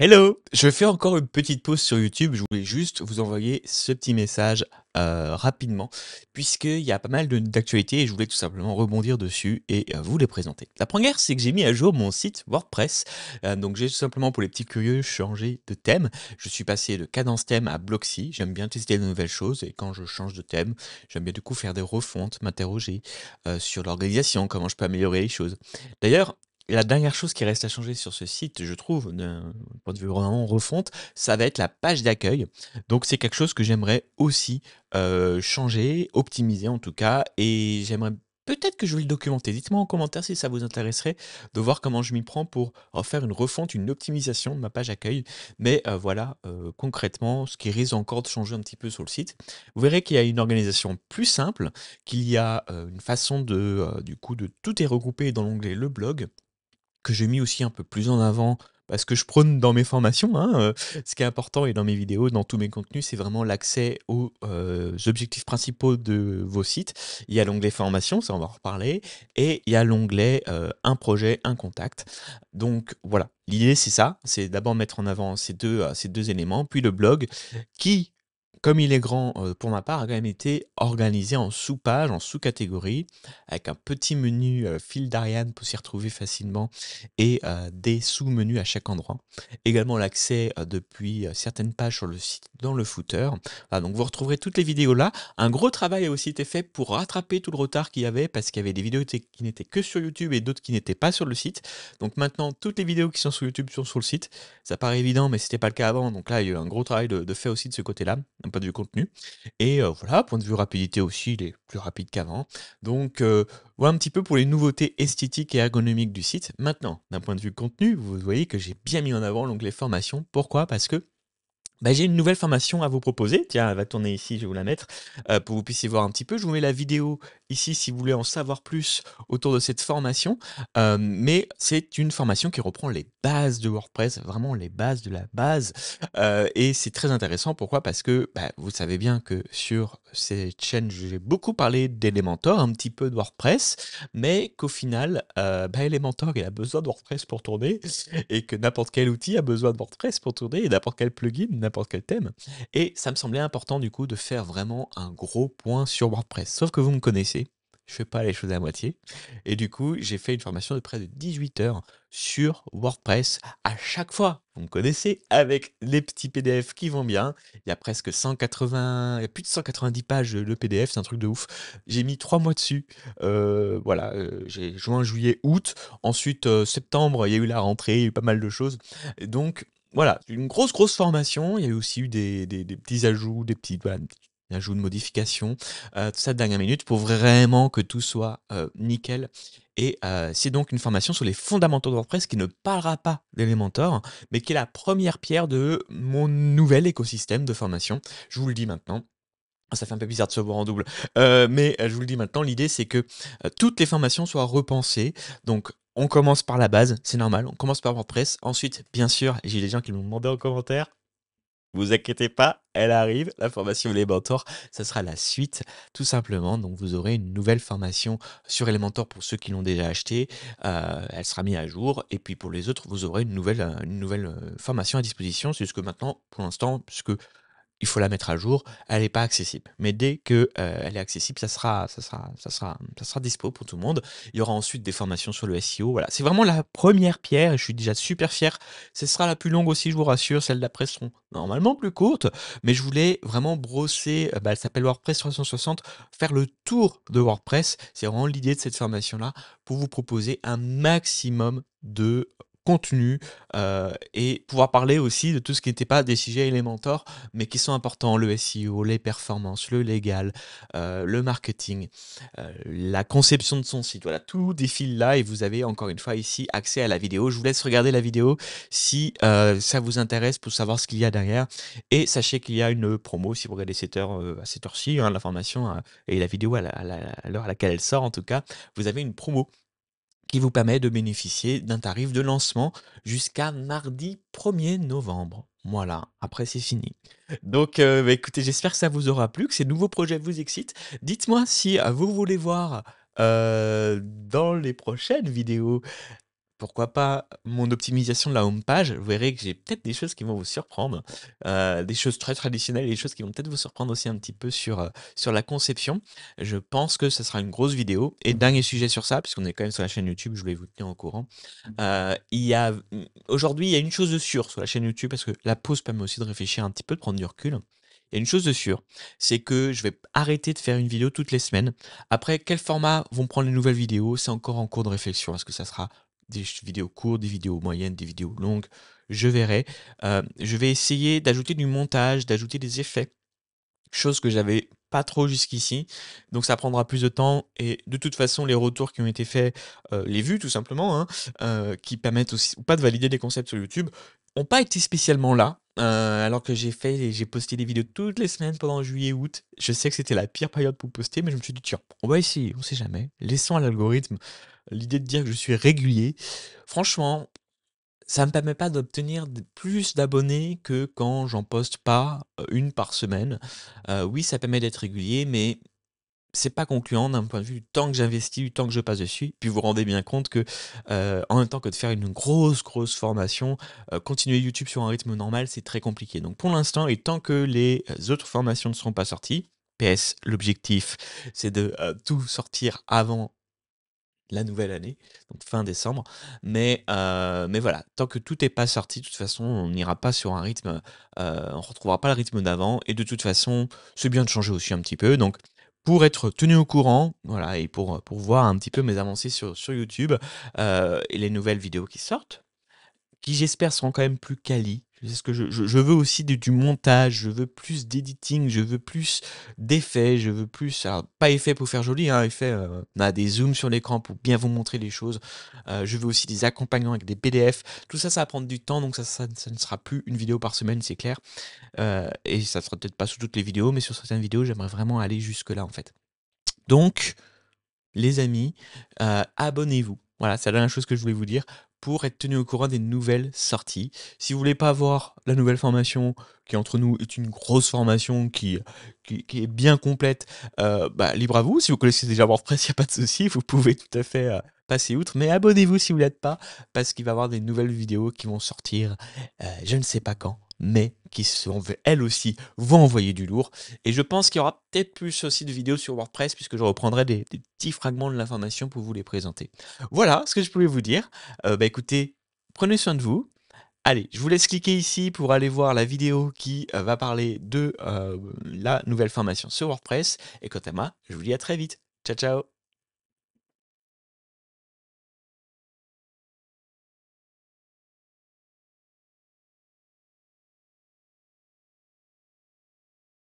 Hello, je fais encore une petite pause sur YouTube. Je voulais juste vous envoyer ce petit message euh, rapidement, puisqu'il y a pas mal d'actualités et je voulais tout simplement rebondir dessus et euh, vous les présenter. La première, c'est que j'ai mis à jour mon site WordPress. Euh, donc j'ai tout simplement, pour les petits curieux, changé de thème. Je suis passé de cadence thème à Bloxy. J'aime bien tester de nouvelles choses et quand je change de thème, j'aime bien du coup faire des refontes, m'interroger euh, sur l'organisation, comment je peux améliorer les choses. D'ailleurs, la dernière chose qui reste à changer sur ce site, je trouve, d'un point de vue vraiment refonte, ça va être la page d'accueil. Donc c'est quelque chose que j'aimerais aussi euh, changer, optimiser en tout cas, et j'aimerais peut-être que je vais le documenter. Dites-moi en commentaire si ça vous intéresserait de voir comment je m'y prends pour faire une refonte, une optimisation de ma page d'accueil. Mais euh, voilà euh, concrètement ce qui risque encore de changer un petit peu sur le site. Vous verrez qu'il y a une organisation plus simple, qu'il y a une façon de, du coup, de tout est regroupé dans l'onglet le blog que j'ai mis aussi un peu plus en avant parce que je prône dans mes formations, hein, euh, ce qui est important et dans mes vidéos, dans tous mes contenus, c'est vraiment l'accès aux euh, objectifs principaux de vos sites. Il y a l'onglet formation, ça on va en reparler, et il y a l'onglet euh, un projet, un contact. Donc voilà, l'idée c'est ça, c'est d'abord mettre en avant ces deux, ces deux éléments, puis le blog qui comme il est grand euh, pour ma part, a quand même été organisé en sous-pages, en sous-catégories, avec un petit menu euh, fil d'Ariane pour s'y retrouver facilement et euh, des sous-menus à chaque endroit. Également l'accès depuis certaines pages sur le site dans le footer. donc vous retrouverez toutes les vidéos là. Un gros travail a aussi été fait pour rattraper tout le retard qu'il y avait parce qu'il y avait des vidéos qui n'étaient que sur YouTube et d'autres qui n'étaient pas sur le site. Donc maintenant, toutes les vidéos qui sont sur YouTube sont sur le site. Ça paraît évident, mais ce n'était pas le cas avant. Donc là, il y a eu un gros travail de, fait aussi de ce côté-là du contenu. Et euh, voilà, point de vue rapidité aussi, il est plus rapide qu'avant. Donc euh, voilà un petit peu pour les nouveautés esthétiques et ergonomiques du site. Maintenant, d'un point de vue contenu, vous voyez que j'ai bien mis en avant l'onglet formation. Pourquoi Parce que bah, j'ai une nouvelle formation à vous proposer. Tiens, elle va tourner ici, je vais vous la mettre euh, pour que vous puissiez voir un petit peu. Je vous mets la vidéo ici si vous voulez en savoir plus autour de cette formation. Euh, mais c'est une formation qui reprend les bases de WordPress, vraiment les bases de la base. Euh, et c'est très intéressant. Pourquoi Parce que bah, vous savez bien que sur cette chaîne, j'ai beaucoup parlé d'Elementor, un petit peu de WordPress, mais qu'au final, euh, bah, Elementor, a besoin de WordPress pour tourner et que n'importe quel outil a besoin de WordPress pour tourner et n'importe quel plugin, n'importe quel thème. Et ça me semblait important du coup de faire vraiment un gros point sur WordPress. Sauf que vous me connaissez je fais pas les choses à moitié. Et du coup, j'ai fait une formation de près de 18 heures sur WordPress à chaque fois. Vous me connaissez avec les petits PDF qui vont bien. Il y a presque 180, il y a plus de 190 pages le PDF, c'est un truc de ouf. J'ai mis trois mois dessus. Euh, voilà, euh, j'ai juin, juillet, août. Ensuite, euh, septembre, il y a eu la rentrée, il y a eu pas mal de choses. donc, voilà, une grosse, grosse formation. Il y a eu aussi eu des, petits ajouts, des petites, ajout, de modification, euh, tout ça de dernière minute pour vraiment que tout soit euh, nickel. Et euh, c'est donc une formation sur les fondamentaux de WordPress qui ne parlera pas d'Elementor, mais qui est la première pierre de mon nouvel écosystème de formation. Je vous le dis maintenant. Ah, ça fait un peu bizarre de se voir en double. mais je vous le dis maintenant, l'idée c'est que toutes les formations soient repensées. Donc on commence par la base, c'est normal, on commence par WordPress. Ensuite, bien sûr, j'ai des gens qui m'ont demandé en commentaire, vous inquiétez pas, elle arrive, la formation Elementor, ça sera la suite tout simplement. Donc vous aurez une nouvelle formation sur Elementor pour ceux qui l'ont déjà acheté, euh, elle sera mise à jour et puis pour les autres, vous aurez une nouvelle, euh, une nouvelle euh, formation à disposition. C'est ce que maintenant, pour l'instant, puisque il faut la mettre à jour, elle n'est pas accessible. Mais dès qu'elle euh, elle est accessible, ça sera, ça, sera, ça, sera, ça sera dispo pour tout le monde. Il y aura ensuite des formations sur le SEO. Voilà, c'est vraiment la première pierre je suis déjà super fier. Ce sera la plus longue aussi, je vous rassure. Celles d'après seront normalement plus courtes, mais je voulais vraiment brosser, euh, bah, elle s'appelle WordPress 360, faire le tour de WordPress. C'est vraiment l'idée de cette formation-là pour vous proposer un maximum de contenu euh, et pouvoir parler aussi de tout ce qui n'était pas des sujets élémentaires mais qui sont importants, le SEO, les performances, le légal, euh, le marketing, euh, la conception de son site. Voilà, tout défile là et vous avez encore une fois ici accès à la vidéo. Je vous laisse regarder la vidéo si ça vous intéresse pour savoir ce qu'il y a derrière et sachez qu'il y a une promo si vous regardez cette heure, à cette heure-ci, hein, l'information et la vidéo à l'heure à laquelle elle sort en tout cas, vous avez une promo qui vous permet de bénéficier d'un tarif de lancement jusqu'à mardi 1er novembre. Voilà, après c'est fini. Donc euh, bah, écoutez, j'espère que ça vous aura plu, que ces nouveaux projets vous excitent. Dites-moi si euh, vous voulez voir euh, dans les prochaines vidéos pourquoi pas mon optimisation de la home page. Vous verrez que j'ai peut-être des choses qui vont vous surprendre, euh, des choses très traditionnelles et des choses qui vont peut-être vous surprendre aussi un petit peu sur, euh, sur la conception. Je pense que ce sera une grosse vidéo. Et dernier sujet sur ça, puisqu'on est quand même sur la chaîne YouTube, je voulais vous tenir au courant. Mmh. Euh, il a mmh, Aujourd'hui, il y a une chose de sûre sur la chaîne YouTube, parce que la pause permet aussi de réfléchir un petit peu, de prendre du recul. Il y a une chose de sûre, c'est que je vais arrêter de faire une vidéo toutes les semaines. Après, quel format vont prendre les nouvelles vidéos C'est encore en cours de réflexion. Est-ce que ça sera des vidéos courtes, des vidéos moyennes, des vidéos longues, je verrai. Euh, je vais essayer d'ajouter du montage, d'ajouter des effets, chose que j'avais pas trop jusqu'ici, donc ça prendra plus de temps et de toute façon les retours qui ont été faits, euh, les vues tout simplement, hein, euh, qui permettent aussi ou pas de valider des concepts sur YouTube, ont pas été spécialement là. alors que j'ai fait, j'ai posté des vidéos toutes les semaines pendant juillet août. Je sais que c'était la pire période pour poster, mais je me suis dit tiens, on va essayer, on sait jamais. Laissons à l'algorithme l'idée de dire que je suis régulier, franchement, ça ne me permet pas d'obtenir plus d'abonnés que quand j'en poste pas une par semaine. oui, ça permet d'être régulier, mais c'est pas concluant d'un point de vue du temps que j'investis, du temps que je passe dessus. Puis vous vous rendez bien compte que, en même temps que de faire une grosse, grosse formation, continuer YouTube sur un rythme normal, c'est très compliqué. Donc pour l'instant, et tant que les autres formations ne seront pas sorties, PS, l'objectif, c'est de tout sortir avant la nouvelle année, donc fin décembre. Mais, euh, mais voilà, tant que tout n'est pas sorti, de toute façon, on n'ira pas sur un rythme, on euh, on retrouvera pas le rythme d'avant. Et de toute façon, c'est bien de changer aussi un petit peu. Donc, pour être tenu au courant, voilà, et pour, pour voir un petit peu mes avancées sur, YouTube euh, et les nouvelles vidéos qui sortent, qui j'espère seront quand même plus qualies, ce que je, veux aussi du, montage, je veux plus d'editing, je veux plus d'effets, je veux plus. Alors, pas effet pour faire joli, hein, effet. Euh, on a des zooms sur l'écran pour bien vous montrer les choses. Euh, je veux aussi des accompagnants avec des PDF. Tout ça, ça va prendre du temps, donc ça, ne sera plus une vidéo par semaine, c'est clair. Euh, et ça ne sera peut-être pas sur toutes les vidéos, mais sur certaines vidéos, j'aimerais vraiment aller jusque-là, en fait. Donc, les amis, abonnez-vous. Voilà, c'est la dernière chose que je voulais vous dire pour être tenu au courant des nouvelles sorties. Si vous voulez pas avoir la nouvelle formation, qui entre nous est une grosse formation qui, qui, est bien complète, euh, bah, libre à vous. Si vous connaissez déjà WordPress, il n'y a pas de souci, vous pouvez tout à fait euh, passez outre, mais abonnez-vous si vous ne l'êtes pas, parce qu'il va y avoir des nouvelles vidéos qui vont sortir, euh, je ne sais pas quand, mais qui sont, elles aussi vont envoyer du lourd. Et je pense qu'il y aura peut-être plus aussi de vidéos sur WordPress, puisque je reprendrai des, petits fragments de l'information pour vous les présenter. Voilà ce que je pouvais vous dire. Euh, bah, écoutez, prenez soin de vous. Allez, je vous laisse cliquer ici pour aller voir la vidéo qui euh, va parler de la nouvelle formation sur WordPress. Et quant à moi, je vous dis à très vite. Ciao, ciao